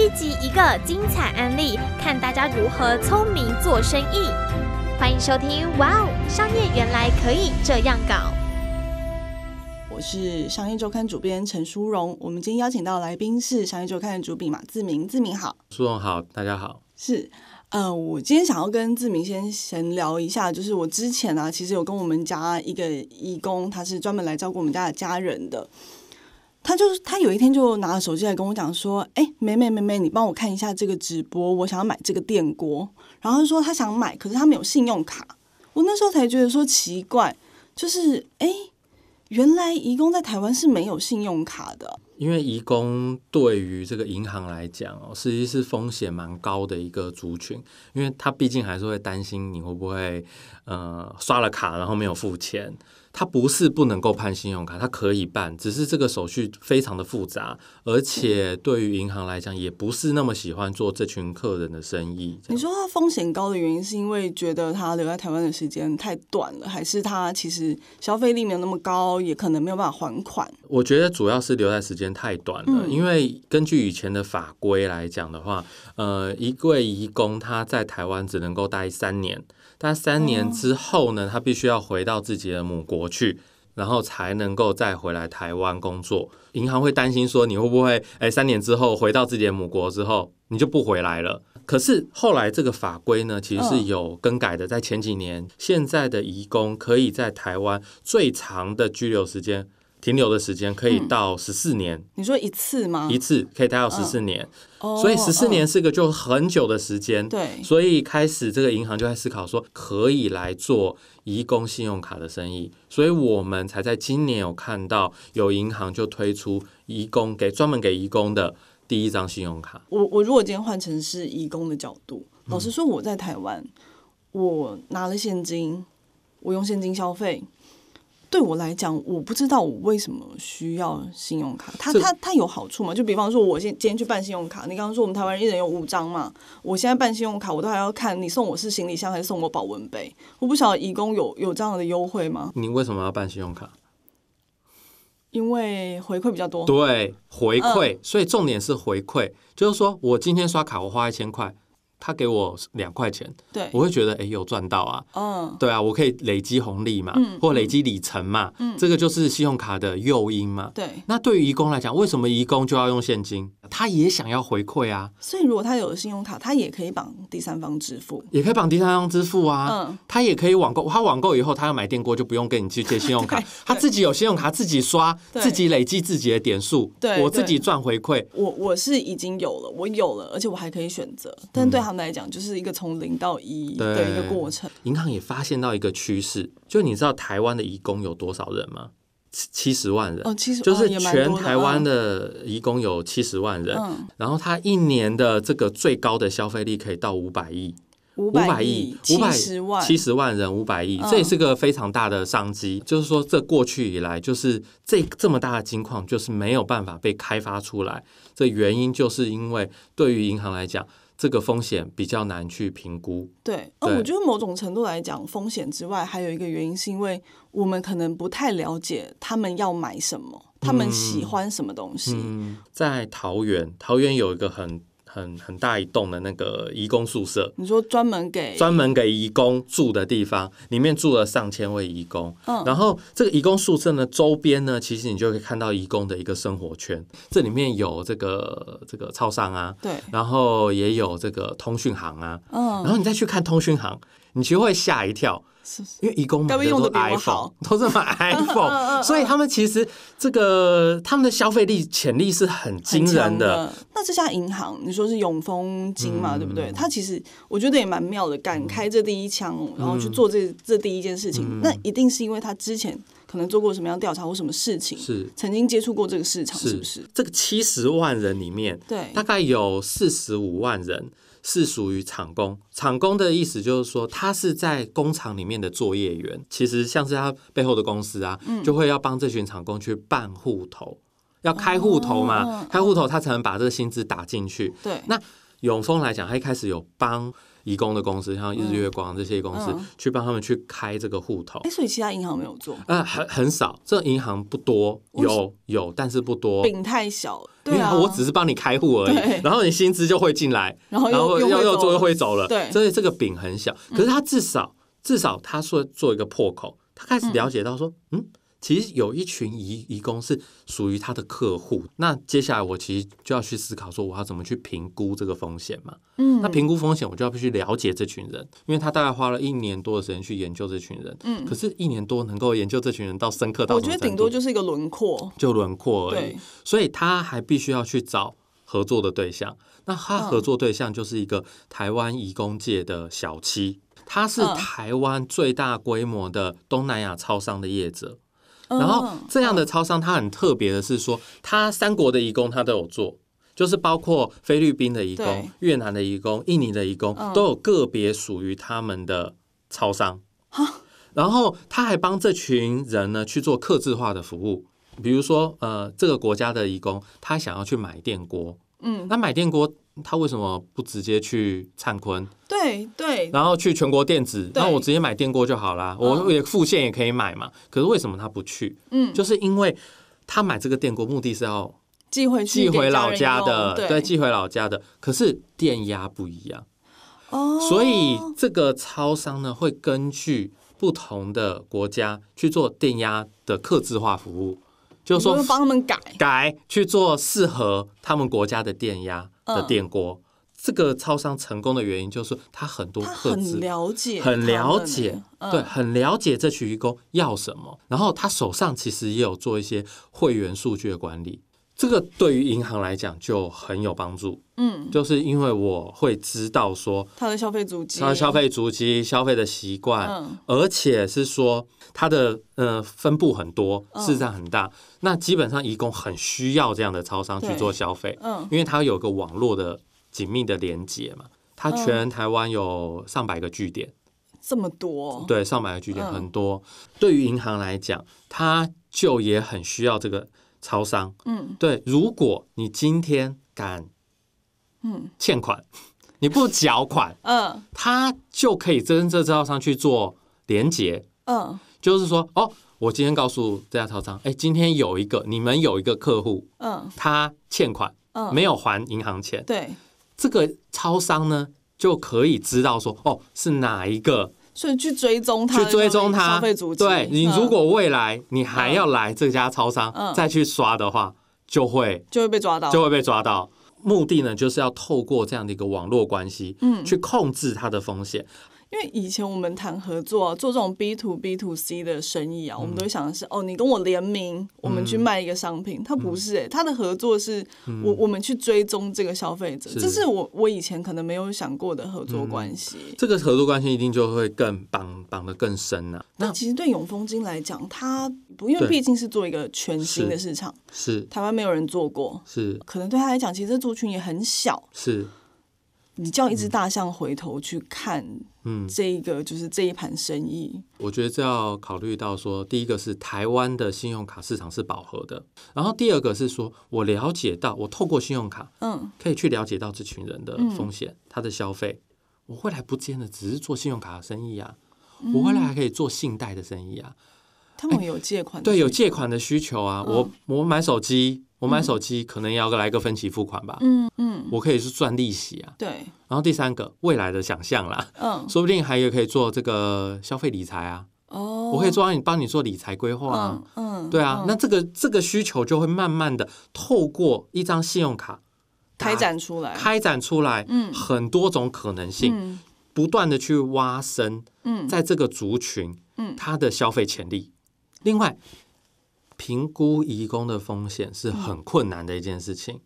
一集一个精彩案例，看大家如何聪明做生意。欢迎收听《哇哦，商业原来可以这样搞》。我是商业周刊主编陈淑荣，我们今天邀请到来宾是商业周刊主笔马志明，志明好，淑荣好，大家好。是，呃，我今天想要跟志明先闲聊一下，就是我之前啊，其实有跟我们家一个义工，他是专门来照顾我们家的家人的。他就是他，有一天就拿了手机来跟我讲说：“哎，妹妹妹妹，你帮我看一下这个直播，我想要买这个电锅。”然后说他想买，可是他没有信用卡。我那时候才觉得说奇怪，就是哎，原来移工在台湾是没有信用卡的。因为移工对于这个银行来讲哦，实际是风险蛮高的一个族群，因为他毕竟还是会担心你会不会呃刷了卡然后没有付钱。他不是不能够办信用卡，他可以办，只是这个手续非常的复杂，而且对于银行来讲也不是那么喜欢做这群客人的生意。你说他风险高的原因，是因为觉得他留在台湾的时间太短了，还是他其实消费力没有那么高，也可能没有办法还款？我觉得主要是留在时间太短了，因为根据以前的法规来讲的话。呃，一位移工他在台湾只能够待三年，但三年之后呢，他必须要回到自己的母国去，然后才能够再回来台湾工作。银行会担心说你会不会，哎，三年之后回到自己的母国之后，你就不回来了。可是后来这个法规呢，其实是有更改的，在前几年，现在的移工可以在台湾最长的居留时间。停留的时间可以到十四年，你说一次吗？一次可以待到十四年，所以十四年是个就很久的时间。对，所以开始这个银行就在思考说，可以来做移工信用卡的生意。所以我们才在今年有看到有银行就推出移工给专门给移工的第一张信用卡。我我如果今天换成是移工的角度，老实说我在台湾，我拿了现金，我用现金消费。对我来讲，我不知道我为什么需要信用卡。它它它有好处吗？就比方说，我今今天去办信用卡，你刚刚说我们台湾人一人有五张嘛，我现在办信用卡，我都还要看你送我是行李箱还是送我保温杯。我不晓得义工有有这样的优惠吗？你为什么要办信用卡？因为回馈比较多。对，回馈，所以重点是回馈，就是说我今天刷卡，我花一千块。他给我两块钱，对我会觉得哎有赚到啊，嗯，对啊，我可以累积红利嘛，嗯，或累积里程嘛，嗯，这个就是信用卡的诱因嘛，对。那对于移工来讲，为什么移工就要用现金？他也想要回馈啊。所以如果他有信用卡，他也可以绑第三方支付，也可以绑第三方支付啊。嗯，他也可以网购，他网购以后，他要买电锅就不用跟你去借信用卡，他自己有信用卡自己刷，自己累积自己的点数，对我自己赚回馈。我我是已经有了，我有了，而且我还可以选择，但对。来讲就是一个从零到一的一个过程。银行也发现到一个趋势，就你知道台湾的一共有多少人吗？七七十万人哦，七十万就是全台湾的一共有七十万人。然后他一年的这个最高的消费力可以到五百亿，五百亿，七十万七十万人五百亿，这也是个非常大的商机。就是说，这过去以来，就是这这么大的金矿，就是没有办法被开发出来。这原因就是因为对于银行来讲。这个风险比较难去评估。对，那我觉得某种程度来讲，风险之外，还有一个原因，是因为我们可能不太了解他们要买什么，他们喜欢什么东西。在桃园，桃园有一个很。很很大一栋的那个移工宿舍，你说专门给专门给移工住的地方，里面住了上千位移工。嗯，然后这个移工宿舍呢，周边呢，其实你就可以看到移工的一个生活圈，这里面有这个这个超商啊，对，然后也有这个通讯行啊，嗯，然后你再去看通讯行。你其实会吓一跳，因为一工，买的 都是 iPhone，都是买 iPhone，所以他们其实这个他们的消费力潜力是很惊人的。那这家银行，你说是永丰金嘛，对不对？它其实我觉得也蛮妙的，敢开这第一枪，然后去做这这第一件事情，那一定是因为他之前可能做过什么样调查或什么事情，是曾经接触过这个市场，是不是？这个七十万人里面，对，大概有四十五万人。是属于厂工，厂工的意思就是说，他是在工厂里面的作业员。其实像是他背后的公司啊，就会要帮这群厂工去办户头，要开户头嘛，开户头他才能把这个薪资打进去。对，那永丰来讲，他一开始有帮。移工的公司，像日月光这些公司，去帮他们去开这个户头。哎，所以其他银行没有做？呃，很很少，这银行不多，有有，但是不多。饼太小，对啊，我只是帮你开户而已，然后你薪资就会进来，然后又又做又会走了，对，所以这个饼很小。可是他至少至少他说做一个破口，他开始了解到说，嗯。其实有一群移移工是属于他的客户。那接下来我其实就要去思考说，我要怎么去评估这个风险嘛？嗯，那评估风险我就要必须了解这群人，因为他大概花了一年多的时间去研究这群人。嗯，可是一年多能够研究这群人到深刻到，我觉得顶多就是一个轮廓，就轮廓而已。所以他还必须要去找合作的对象。那他合作对象就是一个台湾移工界的小七，他是台湾最大规模的东南亚超商的业者。然后这样的超商，它很特别的是说，它三国的义工它都有做，就是包括菲律宾的义工、越南的义工、印尼的义工，都有个别属于他们的超商。然后他还帮这群人呢去做客制化的服务，比如说，呃，这个国家的义工他想要去买电锅。嗯，那买电锅，他为什么不直接去灿坤？对对，然后去全国电子，那我直接买电锅就好啦，我也付现也可以买嘛。可是为什么他不去？嗯，就是因为他买这个电锅目的是要寄回去寄回老家的，对，寄回老家的。可是电压不一样哦，所以这个超商呢会根据不同的国家去做电压的刻字化服务。就是说，帮他们改改去做适合他们国家的电压的电锅。这个超商成功的原因就是，他很多特质，很了解，对，很了解这群员工要什么。然后他手上其实也有做一些会员数据的管理。这个对于银行来讲就很有帮助，嗯，就是因为我会知道说他的消费足迹，他的消费足迹、消费的习惯，而且是说他的呃分布很多，市场很大，那基本上一共很需要这样的超商去做消费，嗯，因为它有个网络的紧密的连接嘛，它全台湾有上百个据点，这么多，对，上百个据点很多，对于银行来讲，它就也很需要这个。超商，嗯，对，如果你今天敢，嗯，欠款，你不缴款，嗯，他就可以真正知道上去做连结，嗯，就是说，哦，我今天告诉这家超商，哎，今天有一个你们有一个客户，嗯，他欠款，嗯，没有还银行钱，对，这个超商呢就可以知道说，哦，是哪一个。所以去追踪他，去追踪他消费对你，如果未来你还要来这家超商再去刷的话，就会就会被抓到，就会被抓到。目的呢，就是要透过这样的一个网络关系，嗯，去控制它的风险。因为以前我们谈合作，做这种 B to B to C 的生意啊，我们都想的是哦，你跟我联名，我们去卖一个商品。他不是，他的合作是我我们去追踪这个消费者，这是我我以前可能没有想过的合作关系。这个合作关系一定就会更绑绑的更深呢。那其实对永丰金来讲，它不因为毕竟是做一个全新的市场，是台湾没有人做过，是可能对他来讲，其实族群也很小，是。你叫一只大象回头去看，嗯，这一个就是这一盘生意。我觉得这要考虑到说，第一个是台湾的信用卡市场是饱和的，然后第二个是说，我了解到我透过信用卡，嗯，可以去了解到这群人的风险，他的消费。我未来不见的只是做信用卡的生意啊，我未来还可以做信贷的生意啊。他们有借款对有借款的需求啊，我我买手机，我买手机可能要来个分期付款吧，嗯嗯，我可以去赚利息啊，对，然后第三个未来的想象啦，嗯，说不定还有可以做这个消费理财啊，哦，我可以做帮你帮你做理财规划，嗯，对啊，那这个这个需求就会慢慢的透过一张信用卡开展出来，开展出来，嗯，很多种可能性，不断的去挖深，嗯，在这个族群，嗯，它的消费潜力。另外，评估移工的风险是很困难的一件事情，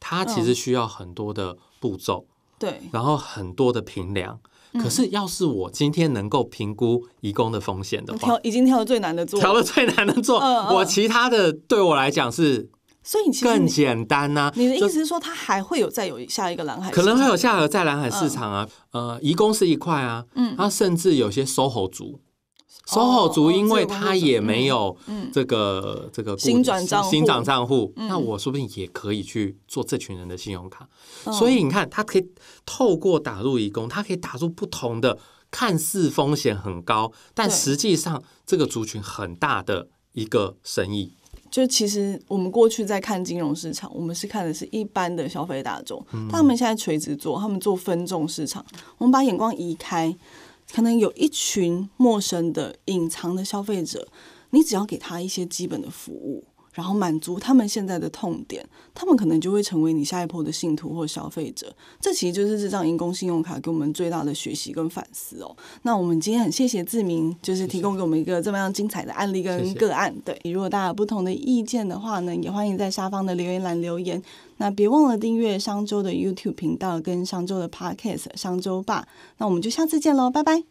它其实需要很多的步骤，对，然后很多的评量。可是，要是我今天能够评估移工的风险的话，挑已经挑了最难的做，挑了最难的做。我其他的对我来讲是，所以你其实更简单呢。你的意思是说，它还会有再有下一个蓝海，可能会有下一个在蓝海市场啊。呃，移工是一块啊，嗯，它甚至有些 soho 族。SOHO 族，因为他也没有这个这个新转账、新转账户，那我说不定也可以去做这群人的信用卡。所以你看，他可以透过打入移工，他可以打入不同的看似风险很高，但实际上这个族群很大的一个生意。就其实我们过去在看金融市场，我们是看的是一般的消费大众，他们现在垂直做，他们做分众市场，我们把眼光移开。可能有一群陌生的、隐藏的消费者，你只要给他一些基本的服务。然后满足他们现在的痛点，他们可能就会成为你下一波的信徒或消费者。这其实就是这张银工信用卡给我们最大的学习跟反思哦。那我们今天很谢谢志明，就是提供给我们一个这么样精彩的案例跟个案。对，如果大家有不同的意见的话呢，也欢迎在下方的留言栏留言。那别忘了订阅商周的 YouTube 频道跟商周的 Podcast 商周吧。那我们就下次见喽，拜拜。